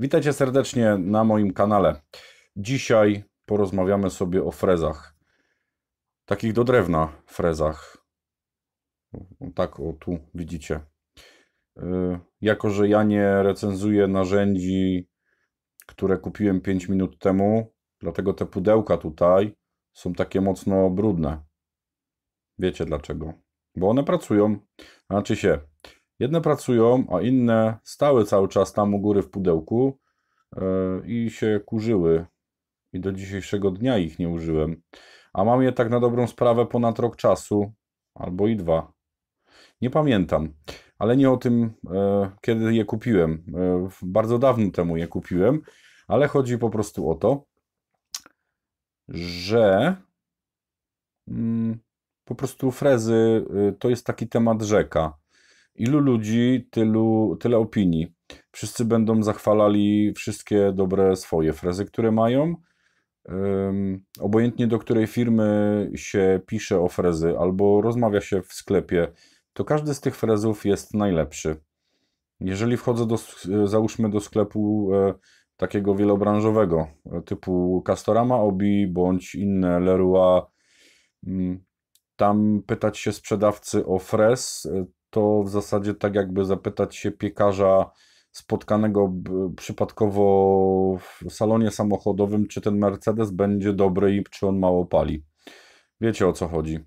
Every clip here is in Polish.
Witajcie serdecznie na moim kanale. Dzisiaj porozmawiamy sobie o frezach. Takich do drewna frezach. Tak, o tu widzicie. Y, jako, że ja nie recenzuję narzędzi, które kupiłem 5 minut temu, dlatego te pudełka tutaj są takie mocno brudne. Wiecie dlaczego? Bo one pracują, znaczy się, Jedne pracują, a inne stały cały czas tam u góry w pudełku e, i się kurzyły. I do dzisiejszego dnia ich nie użyłem. A mam je tak na dobrą sprawę ponad rok czasu, albo i dwa. Nie pamiętam, ale nie o tym, e, kiedy je kupiłem. E, bardzo dawno temu je kupiłem, ale chodzi po prostu o to, że mm, po prostu frezy y, to jest taki temat rzeka. Ilu ludzi, tylu, tyle opinii. Wszyscy będą zachwalali wszystkie dobre swoje frezy, które mają. Um, obojętnie do której firmy się pisze o frezy albo rozmawia się w sklepie, to każdy z tych frezów jest najlepszy. Jeżeli wchodzę do, załóżmy do sklepu e, takiego wielobranżowego, e, typu Castorama, Obi bądź inne Leroy, mm, tam pytać się sprzedawcy o frez, e, to w zasadzie tak jakby zapytać się piekarza spotkanego przypadkowo w salonie samochodowym, czy ten Mercedes będzie dobry i czy on mało pali. Wiecie o co chodzi.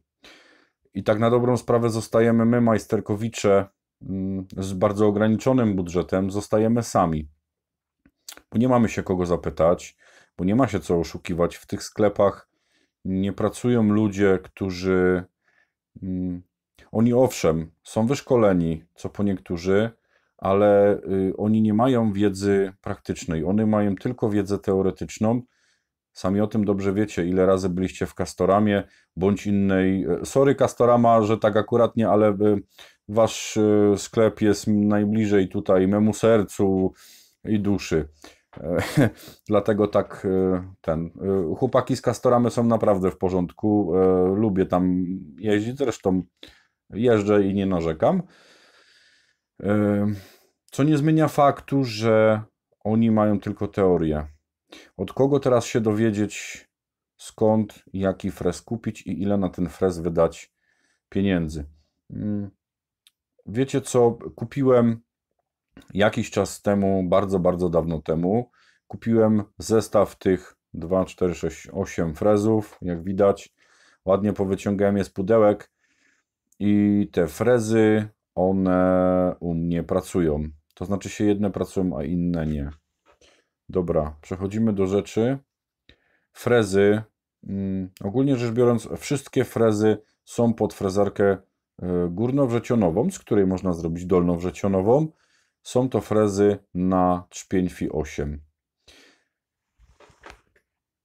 I tak na dobrą sprawę zostajemy my, majsterkowicze, mm, z bardzo ograniczonym budżetem, zostajemy sami. Bo nie mamy się kogo zapytać, bo nie ma się co oszukiwać. W tych sklepach nie pracują ludzie, którzy mm, oni owszem, są wyszkoleni, co po niektórzy, ale y, oni nie mają wiedzy praktycznej, Oni mają tylko wiedzę teoretyczną. Sami o tym dobrze wiecie, ile razy byliście w Castoramie bądź innej. Y, sorry, Castorama, że tak akurat nie, ale y, wasz sklep jest najbliżej tutaj memu sercu i duszy. Dlatego tak ten. Chłopaki z Castoramy są naprawdę w porządku. E, lubię tam jeździć. Zresztą jeżdżę i nie narzekam. Co nie zmienia faktu, że oni mają tylko teorię. Od kogo teraz się dowiedzieć, skąd, jaki frez kupić i ile na ten frez wydać pieniędzy? Mm, wiecie co? Kupiłem jakiś czas temu, bardzo, bardzo dawno temu, kupiłem zestaw tych 2, 4, 6, 8 frezów. Jak widać, ładnie powyciągałem je z pudełek i te frezy, one u mnie pracują. To znaczy się jedne pracują, a inne nie. Dobra, przechodzimy do rzeczy. Frezy. Mm, ogólnie rzecz biorąc, wszystkie frezy są pod frezarkę e, górnowrzecionową, z której można zrobić dolnowrzecionową. Są to frezy na trzpień fi 8.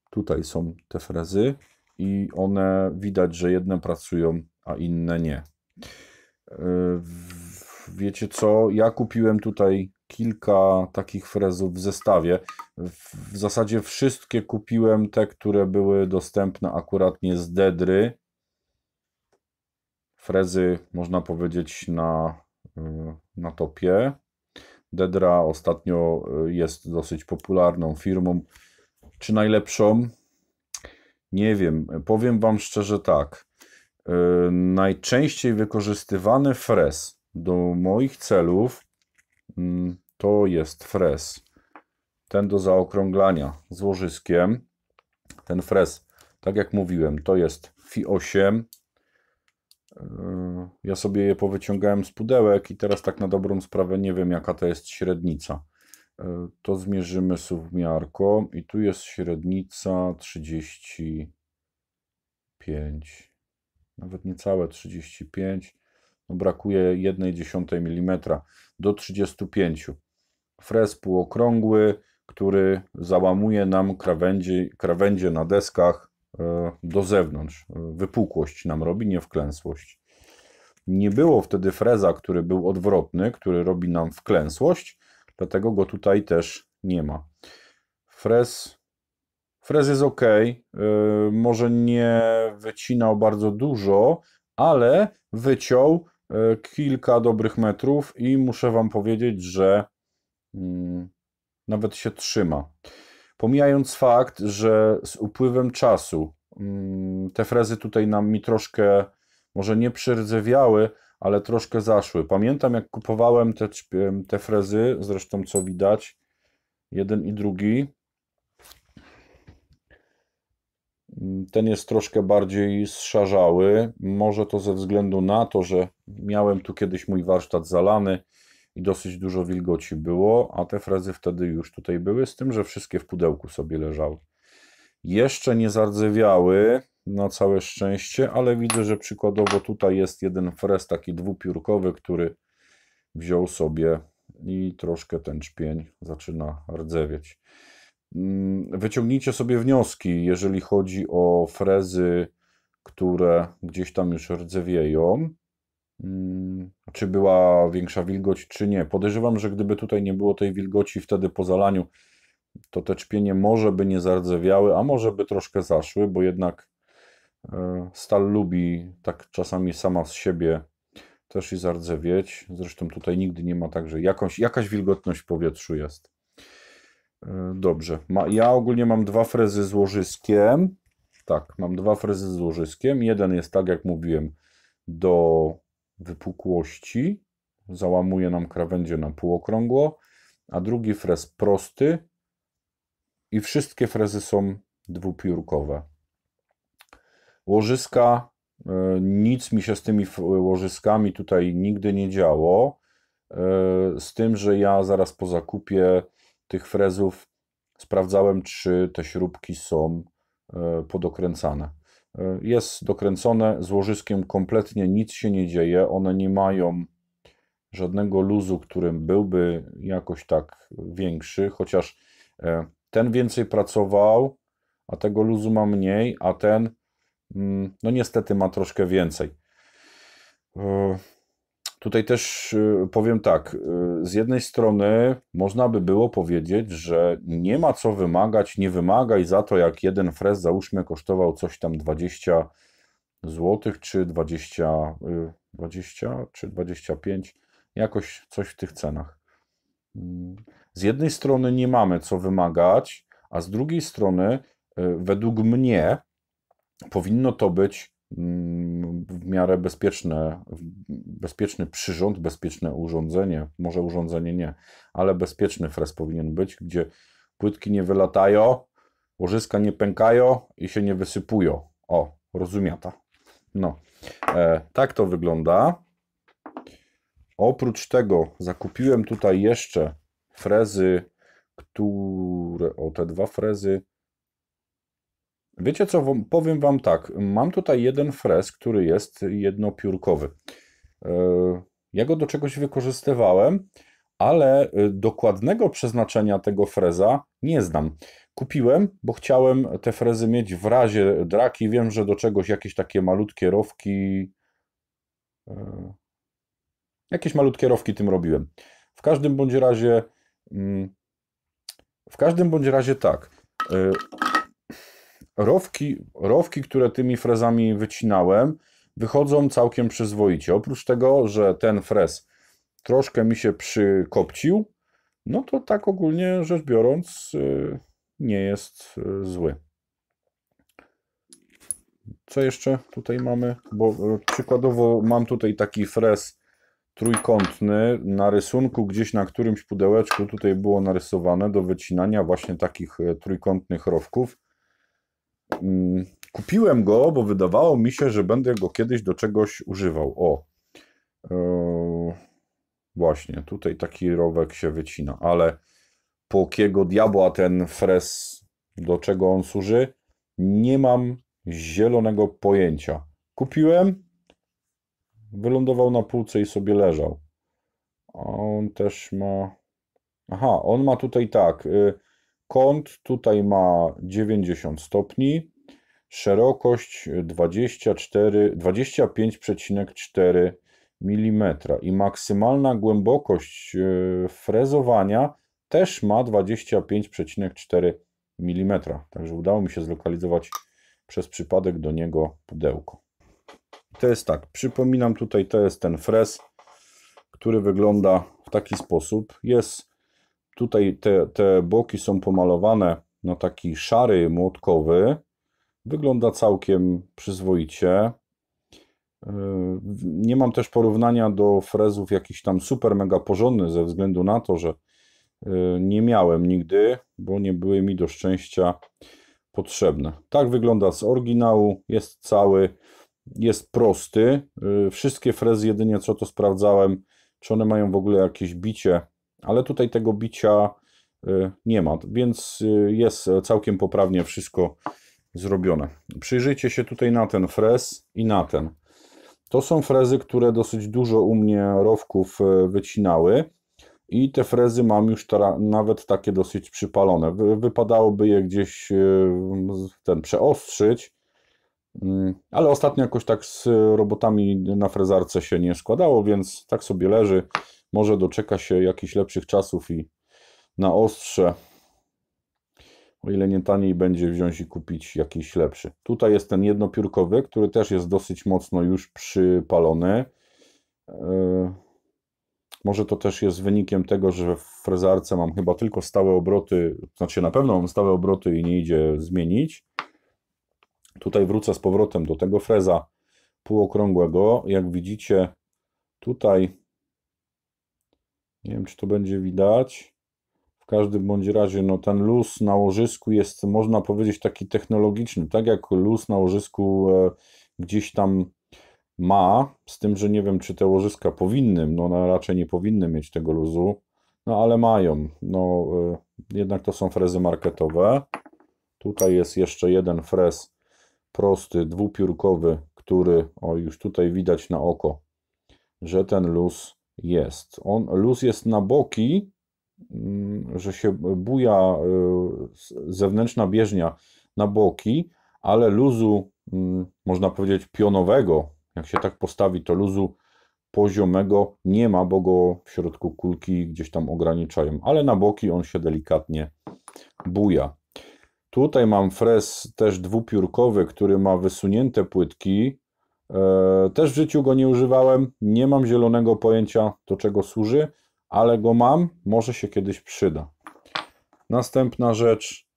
Tutaj są te frezy i one widać, że jedne pracują a inne nie. E, wiecie co? Ja kupiłem tutaj kilka takich frezów w zestawie. W zasadzie wszystkie kupiłem te, które były dostępne akuratnie z Dedry. Frezy można powiedzieć na, y, na topie. Dedra ostatnio y, jest dosyć popularną firmą. Czy najlepszą? Nie wiem. Powiem Wam szczerze tak. E, najczęściej wykorzystywany frez do moich celów mm, to jest frez. Ten do zaokrąglania z łożyskiem. Ten frez, tak jak mówiłem, to jest Fi 8. E, ja sobie je powyciągałem z pudełek i teraz tak na dobrą sprawę nie wiem jaka to jest średnica. E, to zmierzymy suwmiarką i tu jest średnica 35 nawet niecałe 35, no brakuje 1,1 mm do 35. Frez półokrągły, który załamuje nam krawędzie, krawędzie na deskach e, do zewnątrz. E, wypukłość nam robi, nie wklęsłość. Nie było wtedy freza, który był odwrotny, który robi nam wklęsłość, dlatego go tutaj też nie ma. Frez Frez jest ok, y, może nie wycinał bardzo dużo, ale wyciął y, kilka dobrych metrów i muszę Wam powiedzieć, że mm, nawet się trzyma. Pomijając fakt, że z upływem czasu mm, te frezy tutaj nam mi troszkę, może nie przyrdzewiały, ale troszkę zaszły. Pamiętam jak kupowałem te, te frezy, zresztą co widać, jeden i drugi, Ten jest troszkę bardziej zszarzały. Może to ze względu na to, że miałem tu kiedyś mój warsztat zalany i dosyć dużo wilgoci było, a te frezy wtedy już tutaj były, z tym, że wszystkie w pudełku sobie leżały. Jeszcze nie zardzewiały, na całe szczęście, ale widzę, że przykładowo tutaj jest jeden frez taki dwupiórkowy, który wziął sobie i troszkę ten czpień zaczyna rdzewieć. Mm, wyciągnijcie sobie wnioski, jeżeli chodzi o frezy, które gdzieś tam już rdzewieją. Mm, czy była większa wilgoć, czy nie. Podejrzewam, że gdyby tutaj nie było tej wilgoci wtedy po zalaniu, to te czpienie może by nie zardzewiały, a może by troszkę zaszły, bo jednak e, stal lubi tak czasami sama z siebie też i zardzewieć. Zresztą tutaj nigdy nie ma tak, że jakąś, jakaś wilgotność w powietrzu jest. E, dobrze. Ma, ja ogólnie mam dwa frezy z łożyskiem. Tak, mam dwa frezy z łożyskiem. Jeden jest, tak jak mówiłem, do wypukłości. Załamuje nam krawędzie na półokrągło. A drugi frez prosty. I wszystkie frezy są dwupiórkowe. Łożyska, e, nic mi się z tymi łożyskami tutaj nigdy nie działo. E, z tym, że ja zaraz po zakupie tych frezów sprawdzałem, czy te śrubki są e, podokręcane. E, jest dokręcone złożyskiem kompletnie nic się nie dzieje. One nie mają żadnego luzu, którym byłby jakoś tak większy, chociaż e, ten więcej pracował, a tego luzu ma mniej, a ten, mm, no niestety, ma troszkę więcej. Tutaj też y, powiem tak, y, z jednej strony można by było powiedzieć, że nie ma co wymagać, nie wymagaj za to, jak jeden frez załóżmy kosztował coś tam 20 zł, czy 20, 20 y, czy 25, jakoś coś w tych cenach. Mm, z jednej strony nie mamy co wymagać, a z drugiej strony według mnie powinno to być w miarę bezpieczne, bezpieczny przyrząd, bezpieczne urządzenie, może urządzenie nie, ale bezpieczny fres powinien być, gdzie płytki nie wylatają, łożyska nie pękają i się nie wysypują. O, rozumiata. No, e, tak to wygląda. Oprócz tego zakupiłem tutaj jeszcze frezy, które, o te dwa frezy, Wiecie co, powiem Wam tak. Mam tutaj jeden frez, który jest jednopiórkowy. E, ja go do czegoś wykorzystywałem, ale e, dokładnego przeznaczenia tego freza nie znam. Kupiłem, bo chciałem te frezy mieć w razie draki. Wiem, że do czegoś jakieś takie malutkie rowki. E, jakieś malutkie rowki tym robiłem. W każdym bądź razie. Mm, w każdym bądź razie tak rowki, rowki, które tymi frezami wycinałem, wychodzą całkiem przyzwoicie. Oprócz tego, że ten frez troszkę mi się przykopcił, no to tak ogólnie rzecz biorąc y, nie jest y, zły. Co jeszcze tutaj mamy? Bo y, przykładowo mam tutaj taki frez trójkątny na rysunku gdzieś na którymś pudełeczku tutaj było narysowane do wycinania właśnie takich trójkątnych rowków. Mm, kupiłem go, bo wydawało mi się, że będę go kiedyś do czegoś używał. O, e, właśnie, tutaj taki rowek się wycina, ale po kiego diabła ten fres, do czego on służy, nie mam zielonego pojęcia. Kupiłem, wylądował na półce i sobie leżał. A on też ma... Aha, on ma tutaj tak... Y, Kąt tutaj ma 90 stopni, szerokość 25,4 mm i maksymalna głębokość e, frezowania też ma 25,4 mm. Także udało mi się zlokalizować przez przypadek do niego pudełko. To jest tak, przypominam tutaj, to jest ten frez, który wygląda w taki sposób. Jest Tutaj te, te boki są pomalowane na taki szary młotkowy. Wygląda całkiem przyzwoicie. Yy, nie mam też porównania do frezów jakiś tam super mega porządny ze względu na to, że yy, nie miałem nigdy, bo nie były mi do szczęścia potrzebne. Tak wygląda z oryginału, jest cały, jest prosty. Yy, wszystkie frezy, jedynie co to sprawdzałem, czy one mają w ogóle jakieś bicie ale tutaj tego bicia y, nie ma, więc y, jest całkiem poprawnie wszystko zrobione. Przyjrzyjcie się tutaj na ten frez i na ten. To są frezy, które dosyć dużo u mnie rowków y, wycinały i te frezy mam już nawet takie dosyć przypalone. Wypadałoby je gdzieś ten przeostrzyć, mm, ale ostatnio jakoś tak z robotami na frezarce się nie składało, więc tak sobie leży. Może doczeka się jakichś lepszych czasów i na ostrze, o ile nie taniej będzie wziąć i kupić jakiś lepszy. Tutaj jest ten jednopiórkowy, który też jest dosyć mocno już przypalony. E, może to też jest wynikiem tego, że w frezarce mam chyba tylko stałe obroty, znaczy na pewno mam stałe obroty i nie idzie zmienić. Tutaj wrócę z powrotem do tego freza półokrągłego. Jak widzicie, tutaj nie wiem, czy to będzie widać. W każdym bądź razie, no ten luz na łożysku jest, można powiedzieć, taki technologiczny, tak jak luz na łożysku e, gdzieś tam ma, z tym, że nie wiem, czy te łożyska powinny, no one raczej nie powinny mieć tego luzu, no ale mają. No, e, jednak to są frezy marketowe. Tutaj jest jeszcze jeden frez prosty, dwupiórkowy, który, o już tutaj widać na oko, że ten luz jest. On, luz jest na boki, mm, że się buja e, zewnętrzna bieżnia na boki, ale luzu, mm, można powiedzieć, pionowego, jak się tak postawi, to luzu poziomego nie ma, bo go w środku kulki gdzieś tam ograniczają, ale na boki on się delikatnie buja. Tutaj mam frez też dwupiórkowy, który ma wysunięte płytki, E, też w życiu go nie używałem, nie mam zielonego pojęcia do czego służy, ale go mam, może się kiedyś przyda. Następna rzecz,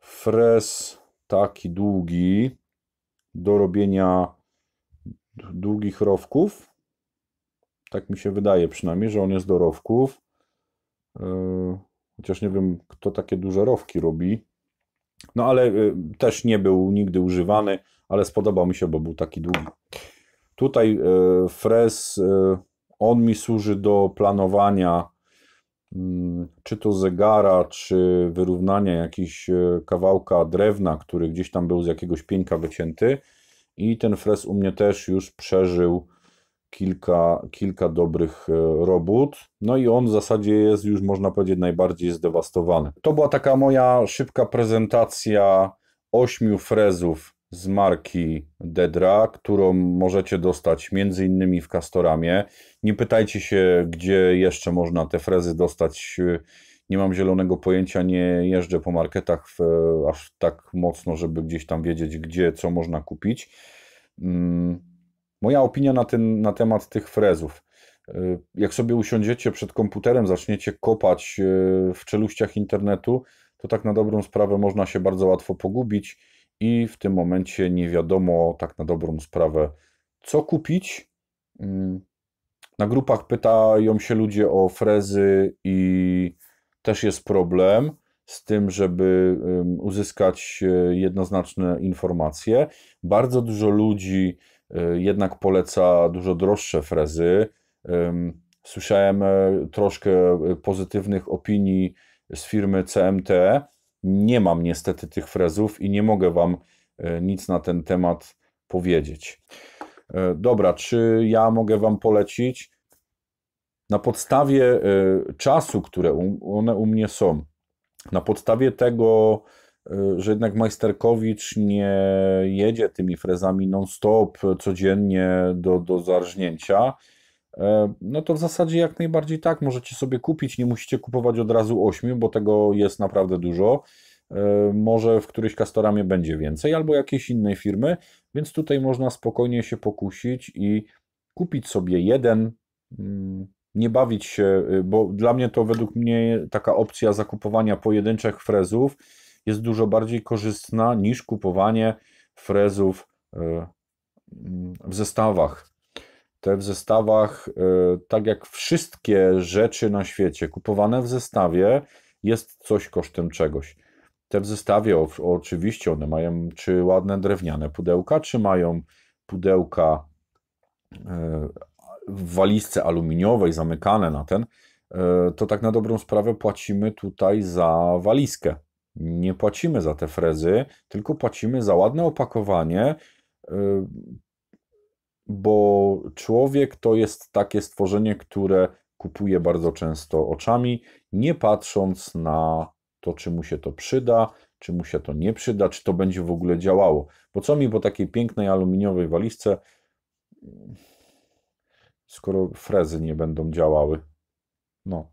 frez taki długi do robienia długich rowków. Tak mi się wydaje przynajmniej, że on jest do rowków. E, chociaż nie wiem, kto takie duże rowki robi. No ale y, też nie był nigdy używany, ale spodobał mi się, bo był taki długi. Tutaj y, frez, y, on mi służy do planowania mm, czy to zegara, czy wyrównania jakiegoś kawałka drewna, który gdzieś tam był z jakiegoś pieńka wycięty. I ten frez u mnie też już przeżył kilka, kilka dobrych e, robót. No i on w zasadzie jest już, można powiedzieć, najbardziej zdewastowany. To była taka moja szybka prezentacja ośmiu frezów z marki Dedra, którą możecie dostać między innymi w Castoramie. Nie pytajcie się, gdzie jeszcze można te frezy dostać. Nie mam zielonego pojęcia, nie jeżdżę po marketach w, aż tak mocno, żeby gdzieś tam wiedzieć, gdzie co można kupić. Mm, Moja opinia na, ten, na temat tych frezów. Y, jak sobie usiądziecie przed komputerem, zaczniecie kopać y, w czeluściach internetu, to tak na dobrą sprawę można się bardzo łatwo pogubić i w tym momencie nie wiadomo tak na dobrą sprawę, co kupić. Mm, na grupach pytają się ludzie o frezy i też jest problem z tym, żeby uzyskać y, jednoznaczne informacje. Bardzo dużo ludzi E, jednak poleca dużo droższe frezy. Słyszałem e, troszkę e, pozytywnych opinii z firmy CMT. Nie mam niestety tych frezów i nie mogę Wam nic na ten temat powiedzieć. Dobra, czy ja mogę Wam polecić? Na podstawie czasu, które one u mnie są, na podstawie tego, Y, że jednak Majsterkowicz nie jedzie tymi frezami non-stop codziennie do, do zarżnięcia, e, no to w zasadzie jak najbardziej tak, możecie sobie kupić, nie musicie kupować od razu ośmiu, bo tego jest naprawdę dużo. E, może w któryś kastoramie będzie więcej, albo jakiejś innej firmy, więc tutaj można spokojnie się pokusić i kupić sobie jeden, mm, nie bawić się, y, bo dla mnie to według mnie taka opcja zakupowania pojedynczych frezów jest dużo bardziej korzystna niż kupowanie frezów e, w zestawach. Te w zestawach, e, tak jak wszystkie rzeczy na świecie, kupowane w zestawie jest coś kosztem czegoś. Te w zestawie oczywiście one mają czy ładne drewniane pudełka, czy mają pudełka e, w walizce aluminiowej zamykane na ten, to tak na dobrą sprawę płacimy tutaj za walizkę nie płacimy za te frezy, tylko płacimy za ładne opakowanie, y, bo człowiek to jest takie stworzenie, które kupuje bardzo często oczami, nie patrząc na to, czy mu się to przyda, czy mu się to nie przyda, czy to będzie w ogóle działało. Bo co mi po takiej pięknej aluminiowej walizce, skoro frezy nie będą działały? No.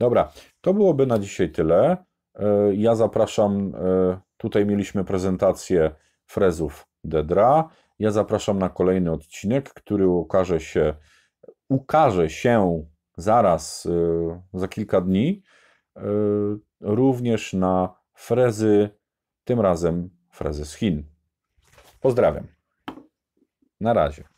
Dobra, to byłoby na dzisiaj tyle. E, ja zapraszam, e, tutaj mieliśmy prezentację frezów Dedra. Ja zapraszam na kolejny odcinek, który ukaże się, ukaże się zaraz, e, za kilka dni, również na frezy, tym razem frezy z Chin. Pozdrawiam. Na razie.